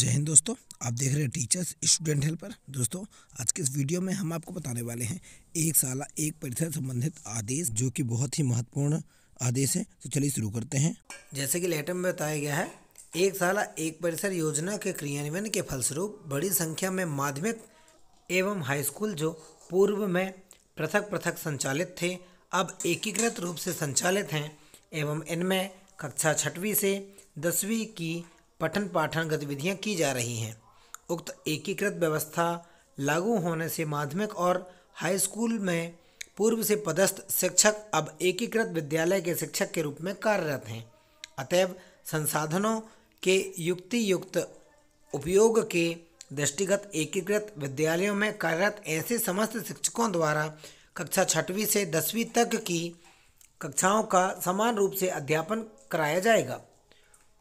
जय हिंद दोस्तों आप देख रहे हैं टीचर्स स्टूडेंट हेल्पर दोस्तों आज के इस वीडियो में हम आपको बताने वाले हैं एक साल एक परिसर संबंधित आदेश जो कि बहुत ही महत्वपूर्ण आदेश है तो चलिए शुरू करते हैं जैसे कि लेटर में बताया गया है एक साल एक परिसर योजना के क्रियान्वयन के फलस्वरूप बड़ी संख्या में माध्यमिक एवं हाई स्कूल जो पूर्व में पृथक पृथक संचालित थे अब एकीकृत रूप से संचालित हैं एवं इनमें कक्षा छठवीं से दसवीं की पठन पाठन गतिविधियाँ की जा रही हैं उक्त एकीकृत व्यवस्था लागू होने से माध्यमिक और हाई स्कूल में पूर्व से पदस्थ शिक्षक अब एकीकृत विद्यालय के शिक्षक के रूप में कार्यरत हैं अतएव संसाधनों के युक्ति युक्त उपयोग के दृष्टिगत एकीकृत विद्यालयों में कार्यरत ऐसे समस्त शिक्षकों द्वारा कक्षा छठवीं से दसवीं तक की कक्षाओं का समान रूप से अध्यापन कराया जाएगा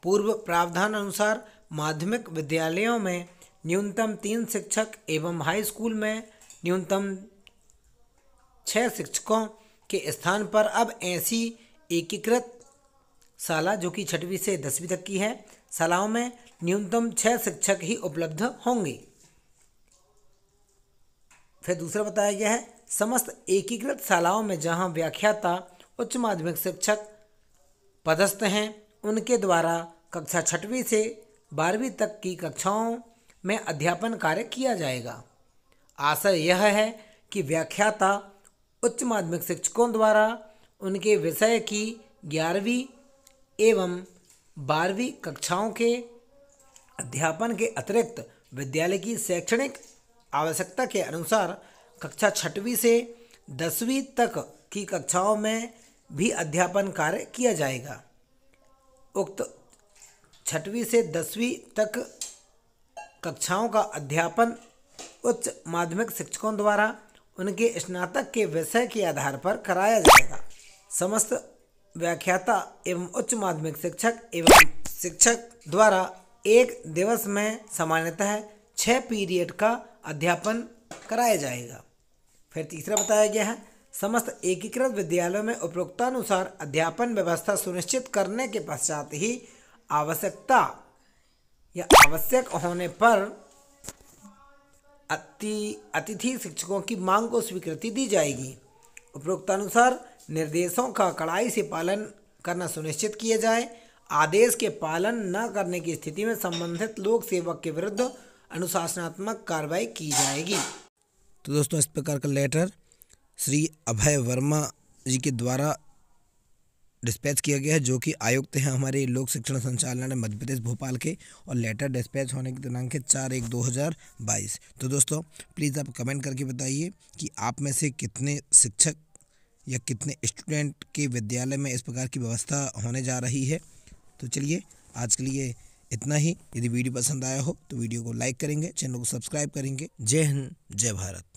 पूर्व प्रावधान अनुसार माध्यमिक विद्यालयों में न्यूनतम तीन शिक्षक एवं हाई स्कूल में न्यूनतम छः शिक्षकों के स्थान पर अब ऐसी एकीकृत शाला जो कि छठवीं से दसवीं तक की है शालाओं में न्यूनतम छः शिक्षक ही उपलब्ध होंगे फिर दूसरा बताया गया है समस्त एकीकृत शालाओं में जहां व्याख्याता उच्च माध्यमिक शिक्षक पदस्थ हैं उनके द्वारा कक्षा छठवीं से बारहवीं तक की कक्षाओं में अध्यापन कार्य किया जाएगा आशय यह है कि व्याख्याता उच्च माध्यमिक शिक्षकों द्वारा उनके विषय की ग्यारहवीं एवं बारहवीं कक्षाओं के अध्यापन के अतिरिक्त विद्यालय की शैक्षणिक आवश्यकता के अनुसार कक्षा छठवीं से दसवीं तक की कक्षाओं में भी अध्यापन कार्य किया जाएगा उक्त छठवीं से दसवीं तक कक्षाओं का अध्यापन उच्च माध्यमिक शिक्षकों द्वारा उनके स्नातक के विषय के आधार पर कराया जाएगा समस्त व्याख्याता एवं उच्च माध्यमिक शिक्षक एवं शिक्षक द्वारा एक दिवस में सामान्यतः छः पीरियड का अध्यापन कराया जाएगा फिर तीसरा बताया गया है समस्त एकीकृत विद्यालयों में उपयोक्तानुसार अध्यापन व्यवस्था सुनिश्चित करने के पश्चात ही आवश्यकता या आवश्यक होने पर अति अतिथि शिक्षकों की मांग को स्वीकृति दी जाएगी उपरोक्तानुसार निर्देशों का कड़ाई से पालन करना सुनिश्चित किया जाए आदेश के पालन न करने की स्थिति में संबंधित लोक सेवक के विरुद्ध अनुशासनात्मक कार्रवाई की जाएगी तो दोस्तों इस प्रकार का लेटर श्री अभय वर्मा जी के द्वारा डिस्पैच किया गया है जो कि आयुक्त हैं हमारे लोक शिक्षण संचालनालय मध्य प्रदेश भोपाल के और लेटर डिस्पैच होने के दिनांक है चार एक दो हज़ार बाईस तो दोस्तों प्लीज़ आप कमेंट करके बताइए कि आप में से कितने शिक्षक या कितने स्टूडेंट के विद्यालय में इस प्रकार की व्यवस्था होने जा रही है तो चलिए आज के लिए इतना ही यदि वीडियो पसंद आया हो तो वीडियो को लाइक करेंगे चैनल को सब्सक्राइब करेंगे जय हिंद जय भारत